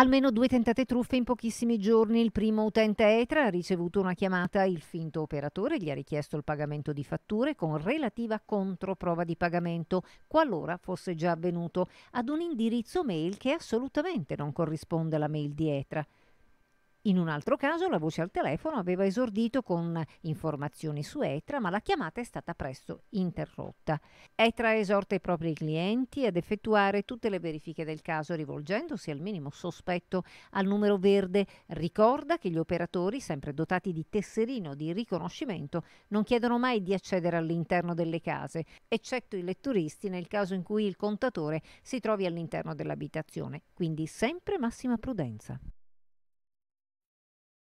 Almeno due tentate truffe in pochissimi giorni. Il primo utente ETRA ha ricevuto una chiamata, il finto operatore gli ha richiesto il pagamento di fatture con relativa controprova di pagamento, qualora fosse già avvenuto, ad un indirizzo mail che assolutamente non corrisponde alla mail di ETRA. In un altro caso la voce al telefono aveva esordito con informazioni su Etra, ma la chiamata è stata presto interrotta. Etra esorta i propri clienti ad effettuare tutte le verifiche del caso rivolgendosi al minimo sospetto al numero verde. Ricorda che gli operatori, sempre dotati di tesserino di riconoscimento, non chiedono mai di accedere all'interno delle case, eccetto i letturisti nel caso in cui il contatore si trovi all'interno dell'abitazione, quindi sempre massima prudenza.